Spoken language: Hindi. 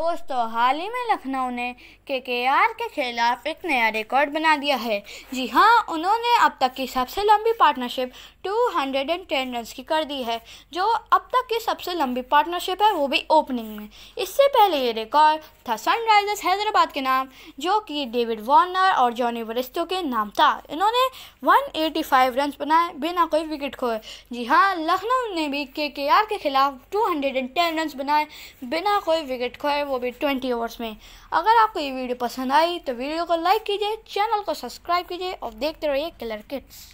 दोस्तों हाल ही में लखनऊ ने के के आर के खिलाफ एक नया रिकॉर्ड बना दिया है जी हाँ उन्होंने अब तक की सबसे लंबी पार्टनरशिप 210 रन की कर दी है जो अब तक की सबसे लंबी पार्टनरशिप है वो भी ओपनिंग में इससे पहले ये रिकॉर्ड था सनराइजर्स हैदराबाद के नाम जो कि डेविड वार्नर और जॉनी वरिस्तो के नाम था इन्होंने 185 रन बनाए बिना कोई विकेट खोए जी हाँ लखनऊ ने भी के के आर के खिलाफ two hundred and ten run बनाए बिना कोई विकेट खोए वो भी ट्वेंटी ओवर्स में अगर आपको ये वीडियो पसंद आई तो वीडियो को लाइक कीजिए चैनल को सब्सक्राइब कीजिए और देखते रहिए किलर किट्स